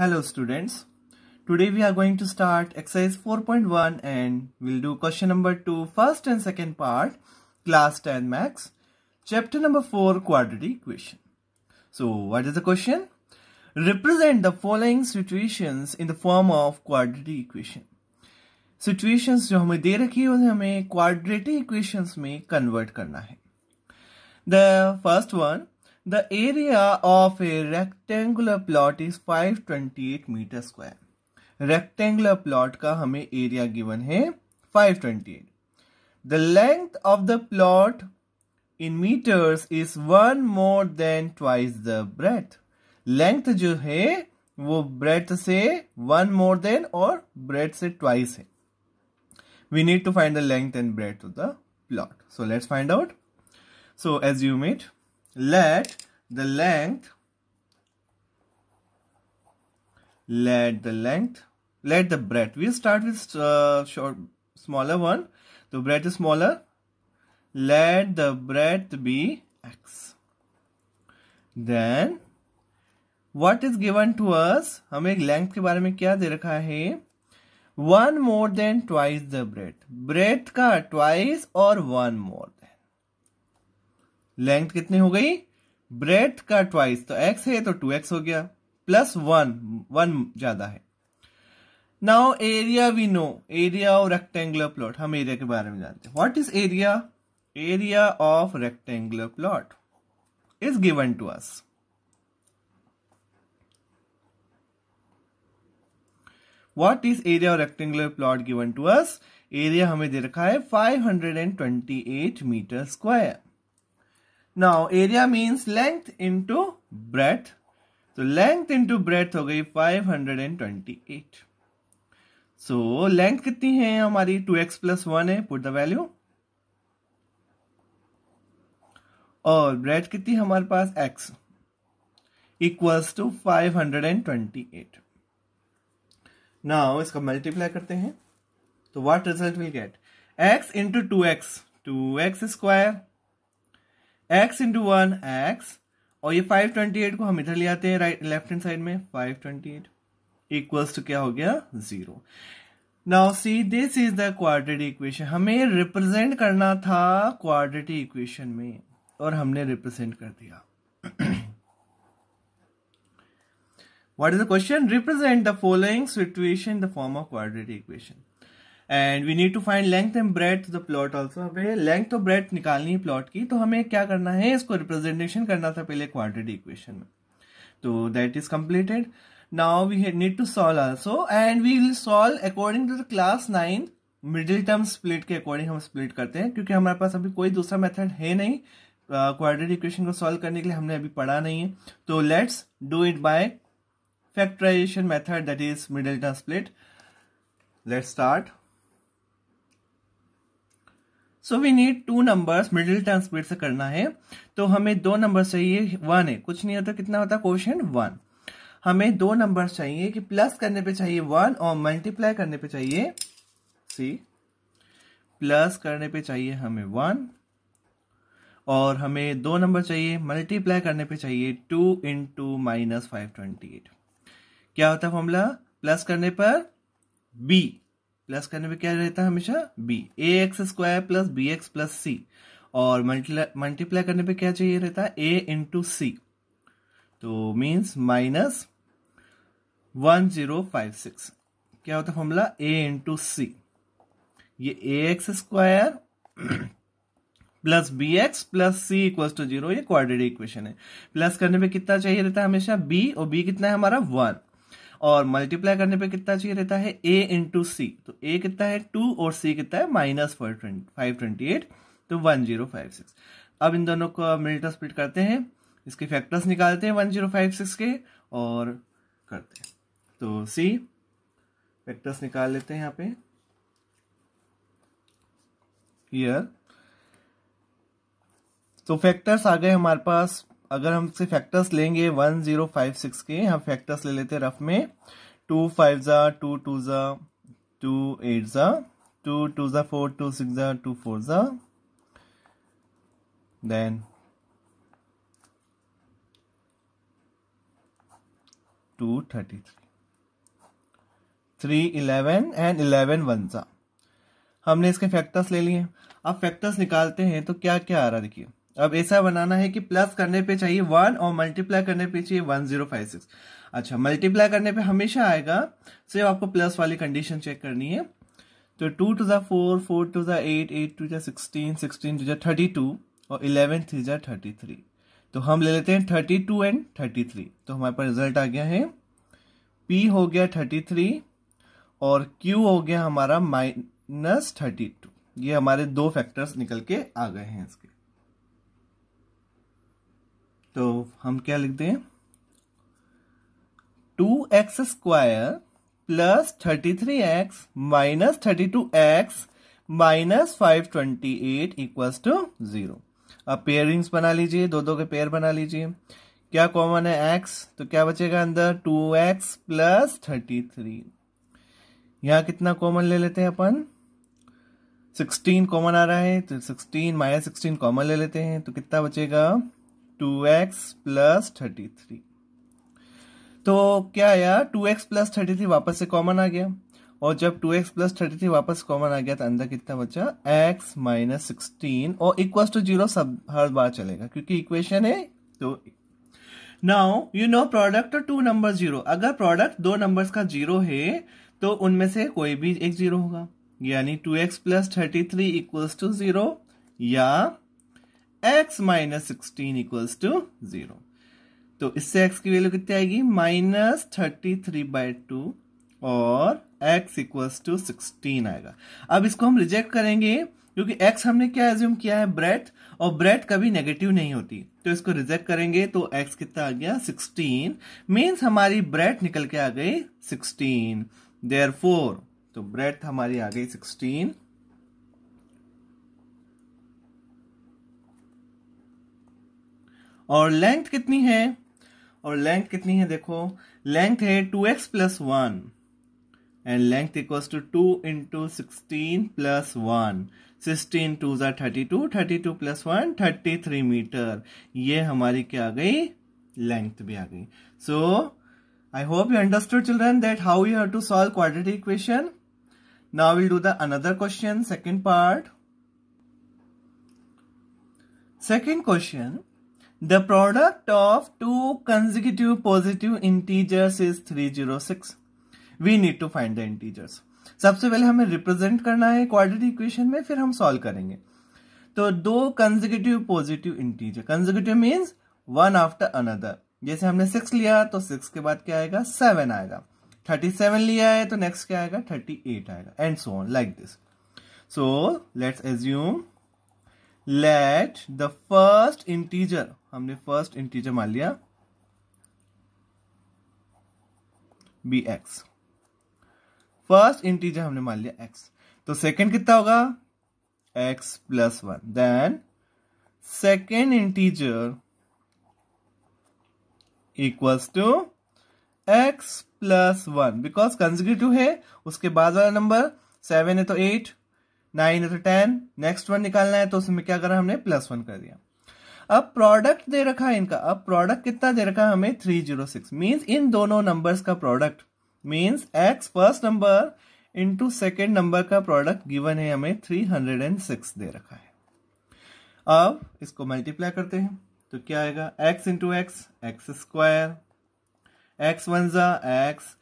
Hello students. Today we are going to start exercise 4.1 and we'll do question number 2 first and second part class 10 max chapter number 4 quadratic equation. So what is the question? Represent the following situations in the form of quadratic equation. Situations जो हमें दे रखी है उन्हें हमें quadratic equations में convert करना है the रखी ह hume quadratic equations इकवशस convert karna hai. The first one. The area of a rectangular plot is 528 meter square. Rectangular plot का हमें area given है 528. The length of the plot in meters is one more than twice the breadth. Length जो है वो breadth से one more than और breadth से twice है. We need to find the length and breadth of the plot. So let's find out. So assume it. let the length let the length let the breadth we'll start with uh, short smaller one the breadth is smaller let the breadth be x then what is given to us हमें length के बारे में क्या दे रखा है one more than twice the breadth breadth का twice और वन मोर लेंथ कितनी हो गई ब्रेथ का ट्वाइस तो एक्स है तो टू एक्स हो गया प्लस वन वन ज्यादा है now area we know area of rectangular plot हम एरिया के बारे में जानते हैं what is area area of rectangular plot is given to us what is area of rectangular plot given to us area हमें दे रखा है 528 metre square now area means length into breadth तो लेंथ इंटू ब्रेथ हो गई 528 सो so, length कितनी है हमारी 2x एक्स प्लस वन है पुट द वैल्यू और ब्रेथ कितनी हमारे पास x इक्वल्स टू 528 नाउ इसका मल्टीप्लाई करते हैं तो what result will get x into two x two x square x into one x और ये फाइव ट्वेंटी एट को हम इधर ले आते हैं राइट लेफ्ट हैंड साइड में five twenty eight equals to क्या हो गया zero now see this is the quadratic equation हमें रिप्रेजेंट करना था क्वाड्रेटिक इक्वेशन में और हमने रिप्रेजेंट कर दिया what is the question represent the following situation in the form of quadratic equation and we need to find length and breadth the plot also हमें length तो ब्रेथ निकालनी है प्लॉट की तो हमें क्या करना है इसको रिप्रेजेंटेशन करना था पहले क्वाड्रेटिक इक्वेशन में तो that is completed now we need to solve also and we will solve according to the class ninth middle term split के अकॉर्डिंग हम स्प्लिट करते हैं क्योंकि हमारे पास अभी कोई दूसरा मेथड है नहीं क्वाड्रेटिक इक्वेशन को सॉल्व करने के लिए हमने अभी पढ़ा नहीं है तो let's do it by factorization method that is middle term split let's start so we need two numbers middle term split से करना है तो हमें दो नंबर चाहिए वन है कुछ नहीं होता कितना होता क्वेश्चन वन हमें दो नंबर चाहिए कि प्लस करने पे चाहिए वन और मल्टीप्लाई करने पे चाहिए सी प्लस करने पे चाहिए हमें वन और हमें दो नंबर चाहिए मल्टीप्लाई करने पे चाहिए two into minus five twenty eight क्या होता है फॉर्मूला प्लस करने पर बी प्लस करने पे क्या रहता है हमेशा b a x square plus b x plus c और मल्टीप्लाई करने पे क्या चाहिए रहता है ए इंटू सी तो means minus one zero five six क्या होता है फॉर्मूला ए इंटू सी ये a x square plus b x plus c equal to zero ये क्वाड्रेटिक इक्वेशन है प्लस करने पे कितना चाहिए रहता है हमेशा बी और बी कितना है हमारा वन और मल्टीप्लाई करने पे कितना चाहिए रहता है ए इंटू सी तो ए कितना है टू और सी कितना है minus four five twenty eight तो वन जीरो फाइव सिक्स अब इन दोनों को मिल्टर स्प्लिट करते हैं इसके फैक्टर्स निकालते हैं वन जीरो फाइव सिक्स के और करते हैं तो सी फैक्टर्स निकाल लेते हैं यहाँ पे तो फैक्टर्स आ गए हमारे पास अगर हम से फैक्टर्स लेंगे वन जीरो फाइव सिक्स के हम फैक्टर्स ले लेते हैं रफ में टू फाइव ज़ा टू टू ज़ा टू एट ज़ा टू टू ज़ा फोर टू सिक्स ज़ा टू फोर ज़ा thirty three three eleven and eleven one सा हमने इसके फैक्टर्स ले लिए अब फैक्टर्स निकालते हैं तो क्या क्या आ रहा देखिए अब ऐसा बनाना है कि प्लस करने पे चाहिए वन और मल्टीप्लाई करने पे चाहिए वन जीरो फाइव सिक्स अच्छा मल्टीप्लाई करने पे हमेशा आएगा सिर्फ आपको प्लस वाली कंडीशन चेक करनी है तो टू टू जो फोर फोर टू जो एट एट टू जो सिक्सटीन सिक्सटीन टू जो थर्टी टू और इलेवन थ्री जो थर्टी थ्री तो हम ले लेते हैं thirty two and thirty three तो हमारे पास रिजल्ट आ गया है पी हो गया थर्टी थ्री और क्यू हो गया हमारा माइनस थर्टी टू ये हमारे दो फैक्टर्स निकल के आ गए हैं इसके तो हम क्या लिख दें two x square plus thirty three x minus thirty two x minus five twenty eight equals to zero अब पेयरिंग्स बना लीजिए दो दो के पेयर बना लीजिए क्या कॉमन है एक्स तो क्या बचेगा अंदर two x plus thirty three यहां कितना कॉमन ले लेते हैं अपन सिक्सटीन कॉमन आ रहा है तो सिक्सटीन माइनस सिक्सटीन कॉमन ले लेते हैं तो कितना बचेगा two x plus thirty three तो क्या आया two x plus thirty three वापस से कॉमन आ गया और जब two x plus thirty three वापस कॉमन आ गया तो अंदर कितना बचा एक्स माइनस सिक्सटीन और इक्वल टू जीरो सब हर बार चलेगा क्योंकि इक्वेशन है तो now you know product two number zero अगर प्रोडक्ट दो नंबर्स का जीरो है तो उनमें से कोई भी एक जीरो होगा यानी two x plus thirty three equals to zero या x minus sixteen equals to zero तो इससे x की वैल्यू कितनी आएगी minus thirty three by two और x इक्वल्स टू सिक्सटीन आएगा अब इसको हम रिजेक्ट करेंगे क्योंकि x हमने क्या एज्यूम किया है ब्रेथ और ब्रेथ कभी नेगेटिव नहीं होती तो इसको रिजेक्ट करेंगे तो x कितना आ गया 16 मीन्स हमारी ब्रेथ निकल के आ गई 16 देयर तो ब्रेथ हमारी आ गई 16 और लेंथ कितनी है और लेंथ कितनी है देखो लेंथ है two x plus one and length equals to two into sixteen plus one sixteen two ज़ा thirty two thirty two plus one thirty three meter ये हमारी क्या आ गई लेंथ भी आ गई so I hope you understood children that how you have to solve quadratic equation now will do the another question second part second question The product of two consecutive positive integers is 306. We need to find the integers. सबसे पहले हमें represent करना है quadratic equation में फिर हम solve करेंगे तो दो consecutive positive integer consecutive means one after another जैसे हमने सिक्स लिया तो सिक्स के बाद क्या आएगा सेवन आएगा थर्टी सेवन लिया है तो नेक्स्ट क्या आएगा थर्टी एट आएगा and so on like this so let's assume let the first integer हमने फर्स्ट इंटीजर मान लिया बी एक्स फर्स्ट इंटीजर हमने मान लिया एक्स तो सेकेंड कितना होगा x plus one then second integer equals to x plus one because consecutive है उसके बाद वाला नंबर सेवन है तो eight nine into ten next one निकालना है तो उसमें क्या करा हमने प्लस वन कर दिया अब प्रोडक्ट दे रखा है इनका अब प्रोडक्ट कितना दे रखा है हमें थ्री जीरो सिक्स मीन्स इन दोनों नंबर्स का product means x first number into second number का प्रोडक्ट गिवन है हमें थ्री हंड्रेड एंड सिक्स दे रखा है अब इसको मल्टीप्लाई करते हैं तो क्या आएगा x into x x square x one जा x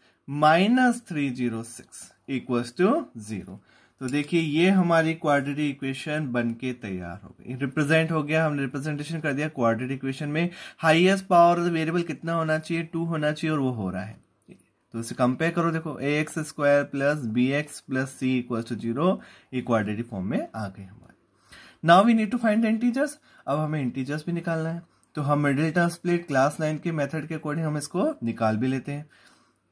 minus three zero six equals to zero तो देखिए ये हमारी क्वाड्रेटिक इक्वेशन बनके तैयार हो गई रिप्रेजेंट हो गया हमने रिप्रेजेंटेशन कर दिया क्वाड्रेटिक इक्वेशन में हाईएस्ट पावर वेरिएबल कितना होना चाहिए टू होना चाहिए और वो हो रहा है तो इसे कंपेयर करो देखो a x square plus b x plus c equal to zero quadratic form में आ गए हमारे now we need to find integers अब हमें इंटीजर्स भी निकालना है तो हम middle term split class nine के मेथड के अकॉर्डिंग हम इसको निकाल भी लेते हैं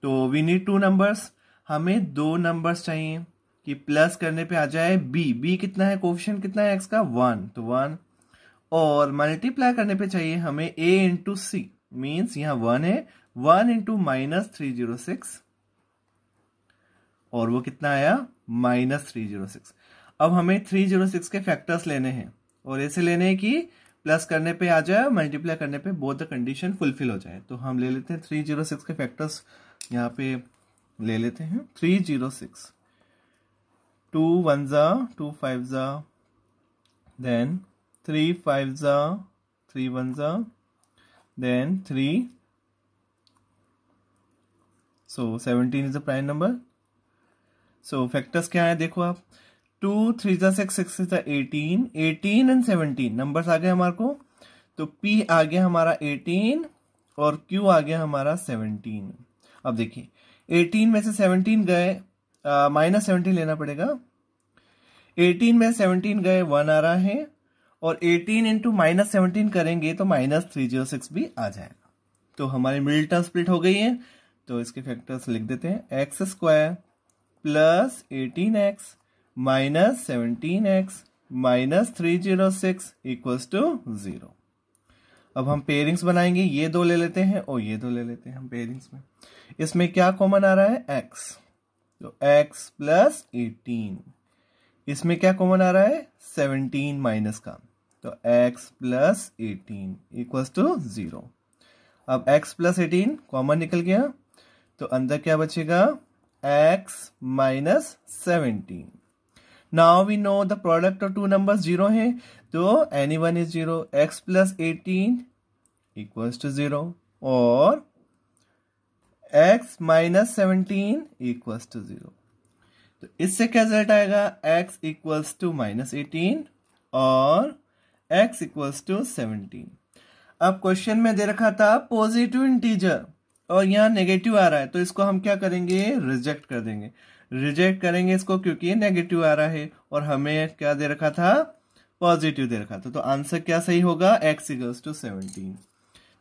तो वी नीड टू नंबर्स हमें दो नंबर्स चाहिए कि प्लस करने पे आ जाए बी बी कितना है कोफिशियंट कितना है एक्स का वन तो वन और मल्टीप्लाई करने पे चाहिए हमें ए इंटू सी मीन्स यहां वन है one into minus three zero six और वो कितना आया माइनस थ्री जीरो सिक्स अब हमें थ्री जीरो सिक्स के फैक्टर्स लेने हैं और ऐसे लेने हैं कि प्लस करने पे आ जाए मल्टीप्लाई करने पे बोथ द कंडीशन फुलफिल हो जाए तो हम ले लेते हैं थ्री जीरो सिक्स के फैक्टर्स यहाँ पे ले लेते हैं three zero six two ones are two fives are then three fives are three ones are then three so seventeen is the prime number so factors क्या है देखो आप टू थ्री जा सिक्स सिक्स जा eighteen eighteen and seventeen numbers आ गए हमारे को तो पी आ गया हमारा एटीन और क्यू आ गया हमारा सेवनटीन अब देखिए एटीन में से सेवनटीन गए माइनस सेवनटीन लेना पड़ेगा एटीन में सेवनटीन गए वन आ रहा है और एटीन इंटू माइनस सेवनटीन करेंगे तो माइनस थ्री जीरो सिक्स भी आ जाएगा तो हमारी मिडिल टर्म स्प्लिट हो गई है तो इसके फैक्टर्स लिख देते हैं x square plus eighteen x minus seventeen x minus three zero six equals to zero अब हम पेयरिंग्स बनाएंगे ये दो ले लेते हैं और ये दो ले लेते हैं हम पेयरिंग्स में इसमें क्या कॉमन आ रहा है एक्स तो x प्लस एटीन इसमें क्या कॉमन आ रहा है सेवनटीन माइनस का तो x plus eighteen equals to zero अब x प्लस एटीन कॉमन निकल गया तो अंदर क्या बचेगा x minus seventeen now we know the product of two numbers zero है तो any one is zero x plus eighteen equals to zero और x minus seventeen equals to zero तो इससे क्या रिजल्ट आएगा x equals to minus eighteen और x equals to seventeen अब question में दे रखा था पॉजिटिव इंटीजर और यहाँ नेगेटिव आ रहा है तो इसको हम क्या करेंगे रिजेक्ट कर देंगे रिजेक्ट करेंगे इसको क्योंकि नेगेटिव आ रहा है और हमें क्या दे रखा था पॉजिटिव दे रखा था तो आंसर क्या सही होगा एक्स इक्वल्स टू सेवनटीन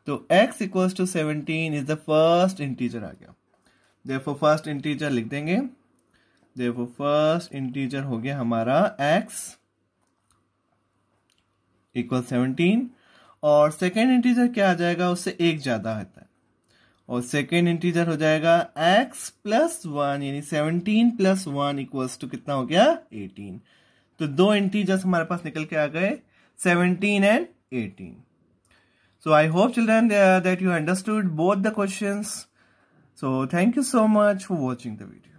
तो x equals to seventeen is the first integer आ गया देखो फर्स्ट इंटीजर लिख देंगे देखो फर्स्ट इंटीजर हो गया हमारा x इक्वल सेवनटीन और सेकेंड इंटीजर क्या आ जाएगा उससे एक ज़्यादा होता है और सेकेंड इंटीजर हो जाएगा x प्लस वन यानी seventeen plus one equals to कितना हो गया एटीन तो दो इंटीजर्स हमारे पास निकल के आ गए seventeen and eighteen So I hope children uh, that you understood both the questions. So thank you so much for watching the video.